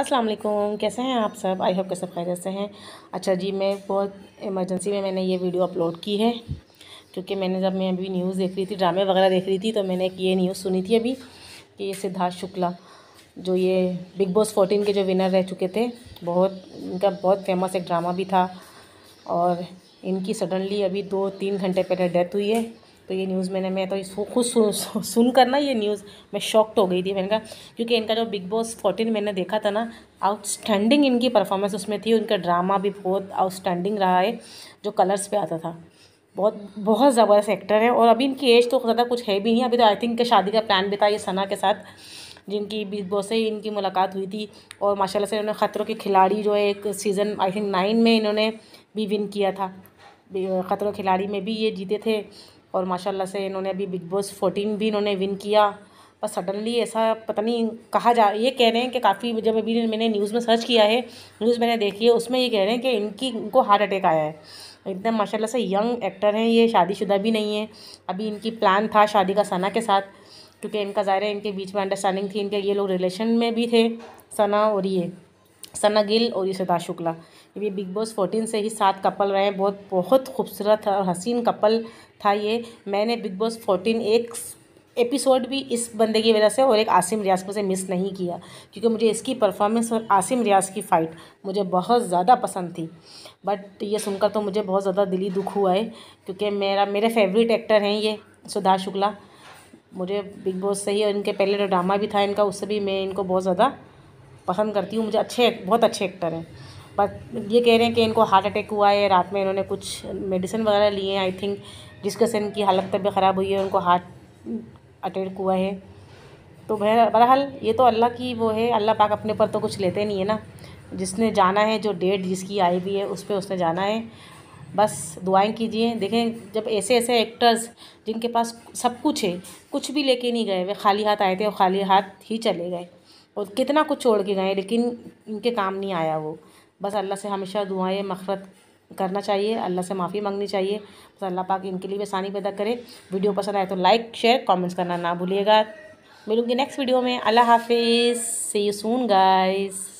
अस्सलाम वालेकुम कैसे हैं आप सब आई होप के सब खैरियत से हैं अच्छा जी मैं बहुत इमरजेंसी में मैंने ये वीडियो अपलोड की है क्योंकि मैंने जब मैं अभी न्यूज़ देख रही थी ड्रामे वगैरह देख रही थी तो मैंने एक ये न्यूज़ सुनी थी अभी कि ये सिद्धार्थ शुक्ला जो ये बिग बॉस फोर्टीन के जो विनर रह चुके थे बहुत इनका बहुत फेमस एक ड्रामा भी था और इनकी सडनली अभी दो तीन घंटे पहले डेथ हुई है तो ये न्यूज़ मैंने मैं तो इसको खुद सुन, सुन कर ना ये न्यूज़ मैं शॉक्ड हो गई थी मैंने कहा क्योंकि इनका जो बिग बॉस फोर्टीन मैंने देखा था ना आउटस्टैंडिंग इनकी परफॉर्मेंस उसमें थी उनका ड्रामा भी बहुत आउटस्टैंडिंग रहा है जो कलर्स पे आता था बहुत बहुत ज़बरदस्त एक्टर है और अभी इनकी एज तो ज़्यादा कुछ है भी नहीं अभी तो आई थिंक शादी का प्लान भी था ये सना के साथ जिनकी बिग बॉस से इनकी मुलाकात हुई थी और माशाल्लाह से इन्होंने ख़तरों के खिलाड़ी जो है एक सीज़न आई थिंक नाइन में इन्होंने भी विन किया था ख़तरों खिलाड़ी में भी ये जीते थे और माशाल्लाह से इन्होंने अभी बिग बॉस फोर्टीन भी इन्होंने विन किया पर सडनली ऐसा पता नहीं कहा जा ये कह रहे हैं कि काफ़ी जब अभी मैंने न्यूज़ में सर्च किया है न्यूज़ मैंने देखी है उसमें ये कह रहे हैं कि इनकी इनको हार्ट अटैक आया है एकदम माशाल्लाह से यंग एक्टर हैं ये शादीशुदा भी नहीं है अभी इनकी प्लान था शादी का सना के साथ क्योंकि इनका ज़ाहिर है इनके बीच में अंडरस्टैंडिंग थी इनके ये लोग रिलेशन में भी थे सना और ये सना गिल और यशोदा शुक्ला ये बिग बॉस फोर्टीन से ही सात कपल रहे हैं बहुत बहुत खूबसूरत और हसीन कपल था ये मैंने बिग बॉस फोर्टीन एक एपिसोड भी इस बंदे की वजह से और एक आसिम रियाज को से मिस नहीं किया क्योंकि मुझे इसकी परफॉर्मेंस और आसिम रियाज की फ़ाइट मुझे बहुत ज़्यादा पसंद थी बट ये सुनकर तो मुझे बहुत ज़्यादा दिली दुख हुआ है क्योंकि मेरा मेरे फेवरेट एक्टर हैं ये सुधा शुक्ला मुझे बिग बॉस से ही और इनके पहले जो ड्रामा भी था इनका उससे भी मैं इनको बहुत ज़्यादा पसंद करती हूँ मुझे अच्छे बहुत अच्छे एक्टर हैं बट ये कह रहे हैं कि इनको हार्ट अटैक हुआ है रात में इन्होंने कुछ मेडिसिन वगैरह लिए हैं आई थिंक जिसके से इनकी हालत तबीयत ख़राब हुई है उनको हार्ट अटैक हुआ है तो बहरहाल ये तो अल्लाह की वो है अल्लाह पाक अपने पर तो कुछ लेते नहीं है ना जिसने जाना है जो डेट जिसकी आई हुई है उस पर उसने जाना है बस दुआएं कीजिए देखें जब ऐसे ऐसे एक्टर्स जिनके पास सब कुछ है कुछ भी लेके नहीं गए वे खाली हाथ आए थे और खाली हाथ ही चले गए और कितना कुछ छोड़ के गए लेकिन इनके काम नहीं आया वो बस अल्लाह से हमेशा दुआएं मफ़रत करना चाहिए अल्लाह से माफ़ी मांगनी चाहिए बस अल्लाह पाक इनके लिए भी आसानी पैदा करे वीडियो पसंद आए तो लाइक शेयर कमेंट्स करना ना भूलिएगा मिलूँगी नेक्स्ट वीडियो में अल्लाह हाफिज़ से यू सून गाइज़